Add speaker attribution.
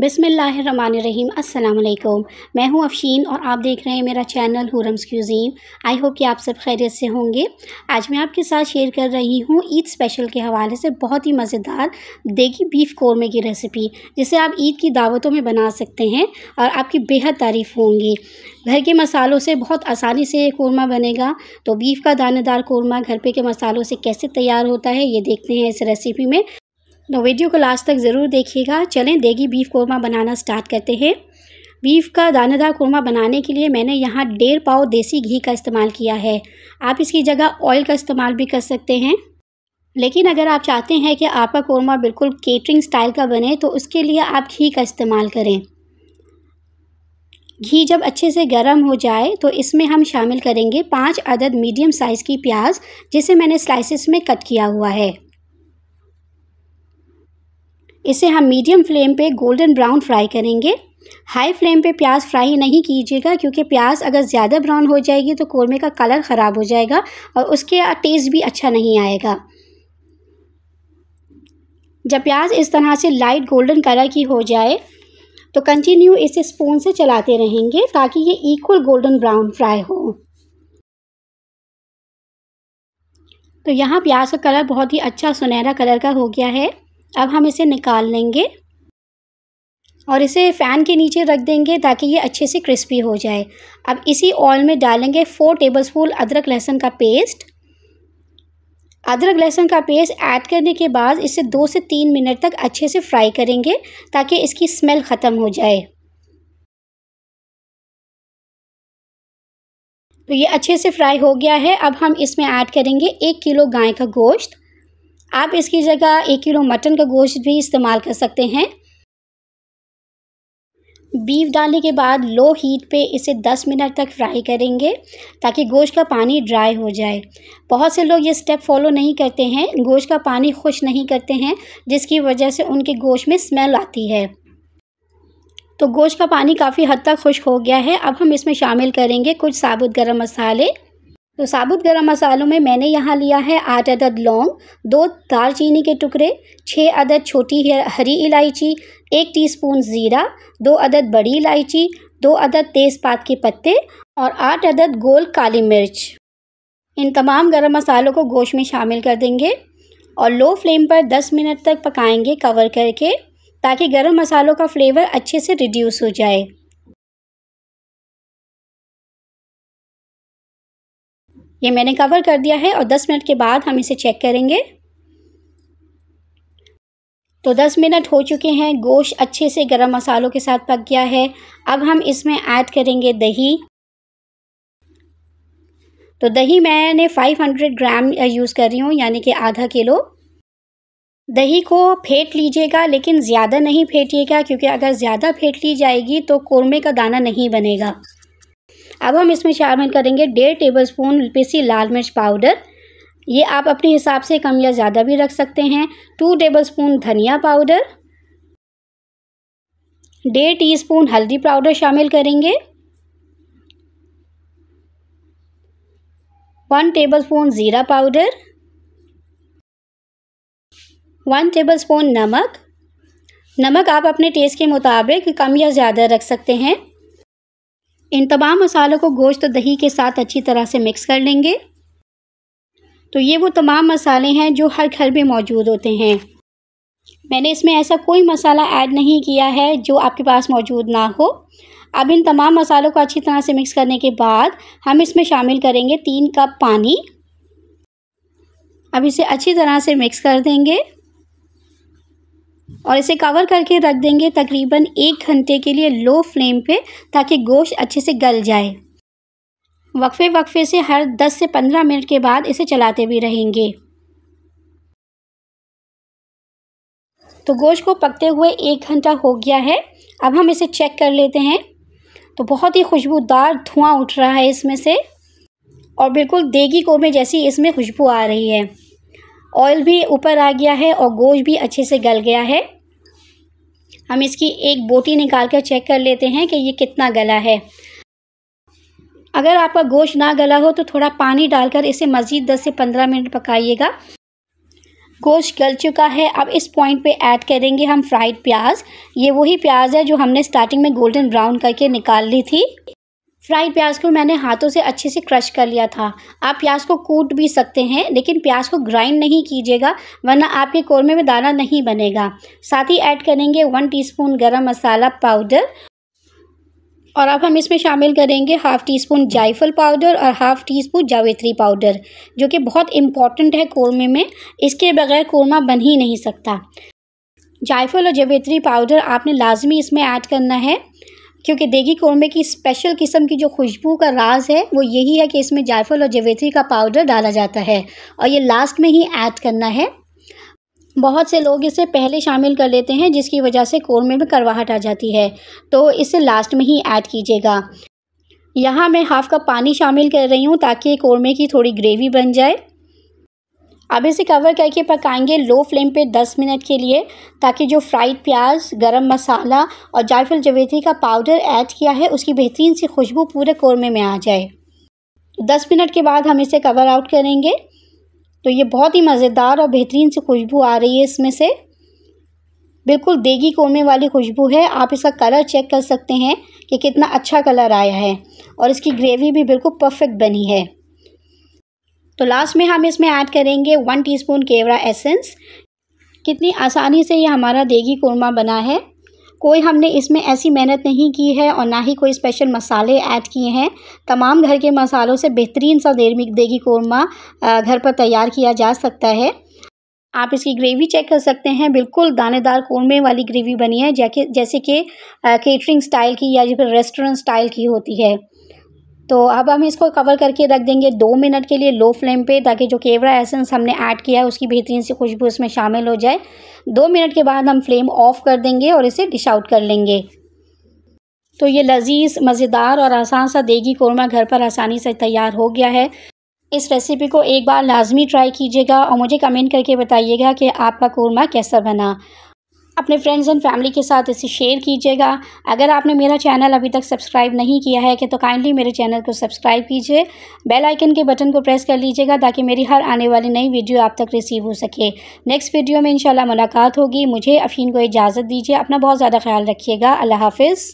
Speaker 1: बिसमीम अल्लाम मैं हूं अफशीन और आप देख रहे हैं मेरा channel Hurram's cuisine I hope कि आप सब खैरियत से होंगे आज मैं आपके साथ शेयर कर रही हूं ईद स्पेशल के हवाले से बहुत ही मज़ेदार देगी बीफ कौरमे की रेसिपी जिसे आप ईद की दावतों में बना सकते हैं और आपकी बेहद तारीफ़ होंगी घर के मसालों से बहुत आसानी से ये कौरमा बनेगा तो बीफ का दानेदार कौरमा घर पर के मसालों से कैसे तैयार होता है ये देखते हैं इस रेसिपी में तो वीडियो को लास्ट तक ज़रूर देखिएगा चलें देगी बीफ कोरमा बनाना स्टार्ट करते हैं बीफ का दानेदार कोरमा बनाने के लिए मैंने यहाँ डेढ़ पाव देसी घी का इस्तेमाल किया है आप इसकी जगह ऑयल का इस्तेमाल भी कर सकते हैं लेकिन अगर आप चाहते हैं कि आपका कोरमा बिल्कुल केटरिंग स्टाइल का बने तो उसके लिए आप घी का इस्तेमाल करें घी जब अच्छे से गर्म हो जाए तो इसमें हम शामिल करेंगे पाँच अदद मीडियम साइज़ की प्याज जिसे मैंने स्लाइसिस में कट किया हुआ है इसे हम मीडियम फ्लेम पे गोल्डन ब्राउन फ्राई करेंगे हाई फ्लेम पे प्याज फ्राई नहीं कीजिएगा क्योंकि प्याज अगर ज़्यादा ब्राउन हो जाएगी तो कौरमे का कलर ख़राब हो जाएगा और उसके टेस्ट भी अच्छा नहीं आएगा जब प्याज इस तरह से लाइट गोल्डन कलर की हो जाए तो कंटिन्यू इसे स्पून से चलाते रहेंगे ताकि ये इक्वल गोल्डन ब्राउन फ्राई हो तो यहाँ प्याज का कलर बहुत ही अच्छा सुनहरा कलर का हो गया है अब हम इसे निकाल लेंगे और इसे फ़ैन के नीचे रख देंगे ताकि ये अच्छे से क्रिस्पी हो जाए अब इसी ऑयल में डालेंगे फ़ोर टेबलस्पून अदरक लहसुन का पेस्ट अदरक लहसुन का पेस्ट ऐड करने के बाद इसे दो से तीन मिनट तक अच्छे से फ्राई करेंगे ताकि इसकी स्मेल ख़त्म हो जाए तो ये अच्छे से फ्राई हो गया है अब हम इसमें ऐड करेंगे एक किलो गाय का गोश्त आप इसकी जगह एक किलो मटन का गोश्त भी इस्तेमाल कर सकते हैं बीफ डालने के बाद लो हीट पे इसे 10 मिनट तक फ्राई करेंगे ताकि गोश्त का पानी ड्राई हो जाए बहुत से लोग ये स्टेप फॉलो नहीं करते हैं गोश्त का पानी खुश नहीं करते हैं जिसकी वजह से उनके गोश्त में स्मेल आती है तो गोश्त का पानी काफ़ी हद तक खुश्क हो गया है अब हम इसमें शामिल करेंगे कुछ साबुत गर्म मसाले तो साबुत गरम मसालों में मैंने यहाँ लिया है आठ अदद लौंग दो दालचीनी के टुकड़े छः अदद छोटी हरी इलायची एक टीस्पून ज़ीरा दो अदद बड़ी इलायची दो अदद तेज़पात के पत्ते और आठ अदद गोल काली मिर्च इन तमाम गरम मसालों को गोश्त में शामिल कर देंगे और लो फ्लेम पर 10 मिनट तक पकाएंगे कवर करके ताकि गरम मसालों का फ्लेवर अच्छे से रिड्यूस हो जाए ये मैंने कवर कर दिया है और 10 मिनट के बाद हम इसे चेक करेंगे तो 10 मिनट हो चुके हैं गोश्त अच्छे से गरम मसालों के साथ पक गया है अब हम इसमें ऐड करेंगे दही तो दही मैंने 500 ग्राम यूज़ कर रही हूँ यानी कि आधा किलो दही को फेंट लीजिएगा लेकिन ज़्यादा नहीं फेंटिएगा क्योंकि अगर ज़्यादा फेंट ली जाएगी तो कोरमे का दाना नहीं बनेगा अब हम इसमें शामिल करेंगे डेढ़ टेबल स्पून पीसी लाल मिर्च पाउडर ये आप अपने हिसाब से कम या ज़्यादा भी रख सकते हैं टू टेबल स्पून धनिया पाउडर डेढ़ टी स्पून हल्दी पाउडर शामिल करेंगे वन टेबल स्पून ज़ीरा पाउडर वन टेबल स्पून नमक नमक आप अपने टेस्ट के मुताबिक कम या ज़्यादा रख सकते हैं इन तमाम मसालों को गोश्त दही के साथ अच्छी तरह से मिक्स कर लेंगे तो ये वो तमाम मसाले हैं जो हर घर में मौजूद होते हैं मैंने इसमें ऐसा कोई मसाला ऐड नहीं किया है जो आपके पास मौजूद ना हो अब इन तमाम मसालों को अच्छी तरह से मिक्स करने के बाद हम इसमें शामिल करेंगे तीन कप पानी अब इसे अच्छी तरह से मिक्स कर देंगे और इसे कवर करके रख देंगे तकरीबन एक घंटे के लिए लो फ्लेम पे ताकि गोश्त अच्छे से गल जाए वक्फे वक्फे से हर 10 से 15 मिनट के बाद इसे चलाते भी रहेंगे तो गोश्त को पकते हुए एक घंटा हो गया है अब हम इसे चेक कर लेते हैं तो बहुत ही खुशबूदार धुआं उठ रहा है इसमें से और बिल्कुल देगी कोमे जैसी इसमें खुशबू आ रही है ऑयल भी ऊपर आ गया है और गोश्त भी अच्छे से गल गया है हम इसकी एक बोटी निकाल कर चेक कर लेते हैं कि ये कितना गला है अगर आपका गोश्त ना गला हो तो थोड़ा पानी डालकर इसे मज़ीद 10 से 15 मिनट पकाइएगा गोश्त गल चुका है अब इस पॉइंट पे ऐड करेंगे हम फ्राइड प्याज ये वही प्याज है जो हमने स्टार्टिंग में गोल्डन ब्राउन करके निकाल ली थी फ्राइड प्याज को मैंने हाथों से अच्छे से क्रश कर लिया था आप प्याज को कूट भी सकते हैं लेकिन प्याज को ग्राइंड नहीं कीजिएगा वरना आपके कौरमे में दाना नहीं बनेगा साथ ही ऐड करेंगे one teaspoon garam masala powder और अब हम इसमें शामिल करेंगे हाफ़ टी स्पून जायफल पाउडर और हाफ़ टी स्पून जावेत्री पाउडर जो कि बहुत इम्पॉर्टेंट है कौरमे में इसके बगैर कौरमा बन ही नहीं सकता जायफल और जावेत्री पाउडर आपने लाजमी इसमें ऐड करना है क्योंकि देगी कौरमे की स्पेशल किस्म की जो खुशबू का राज है वो यही है कि इसमें जायफल और जवेत्री का पाउडर डाला जाता है और ये लास्ट में ही ऐड करना है बहुत से लोग इसे पहले शामिल कर लेते हैं जिसकी वजह से कौरमे में करवाहट आ जाती है तो इसे लास्ट में ही ऐड कीजिएगा यहाँ मैं हाफ़ कप पानी शामिल कर रही हूँ ताकि कौरमे की थोड़ी ग्रेवी बन जाए अब इसे कवर करके पकाएंगे लो फ्लेम पे 10 मिनट के लिए ताकि जो फ्राइड प्याज गरम मसाला और जायफल जवेदी का पाउडर ऐड किया है उसकी बेहतरीन सी खुशबू पूरे कौरमे में आ जाए 10 मिनट के बाद हम इसे कवर आउट करेंगे तो ये बहुत ही मज़ेदार और बेहतरीन सी खुशबू आ रही है इसमें से बिल्कुल देगी कौरमे वाली खुशबू है आप इसका कलर चेक कर सकते हैं कि कितना अच्छा कलर आया है और इसकी ग्रेवी भी बिल्कुल परफेक्ट बनी है तो लास्ट में हम इसमें ऐड करेंगे वन टीस्पून केवड़ा एसेंस कितनी आसानी से ये हमारा देगी कोरमा बना है कोई हमने इसमें ऐसी मेहनत नहीं की है और ना ही कोई स्पेशल मसाले ऐड किए हैं तमाम घर के मसालों से बेहतरीन सा देरमिक देगी कोरमा घर पर तैयार किया जा सकता है आप इसकी ग्रेवी चेक कर सकते हैं बिल्कुल दानेदार कोरमे वाली ग्रेवी बनी है जैसे कि केटरिंग स्टाइल की या फिर रेस्टोरेंट स्टाइल की होती है तो अब हम इसको कवर करके रख देंगे दो मिनट के लिए लो फ्लेम पे ताकि जो केवड़ा एसेंस हमने ऐड किया है उसकी बेहतरीन सी खुशबू इसमें शामिल हो जाए दो मिनट के बाद हम फ्लेम ऑफ कर देंगे और इसे डिश आउट कर लेंगे तो ये लजीज मज़ेदार और आसान सा देगी कौरमा घर पर आसानी से तैयार हो गया है इस रेसिपी को एक बार लाजमी ट्राई कीजिएगा और मुझे कमेंट करके बताइएगा कि आपका कौरमा कैसा बना अपने फ्रेंड्स एंड फैमिली के साथ इसे शेयर कीजिएगा अगर आपने मेरा चैनल अभी तक सब्सक्राइब नहीं किया है कि तो काइंडली मेरे चैनल को सब्सक्राइब कीजिए बेल आइकन के बटन को प्रेस कर लीजिएगा ताकि मेरी हर आने वाली नई वीडियो आप तक रिसीव हो सके नेक्स्ट वीडियो में इंशाल्लाह मुलाकात होगी मुझे अफीन को इजाज़त दीजिए अपना बहुत ज़्यादा ख्याल रखिएगा अल्लाह हाफिज़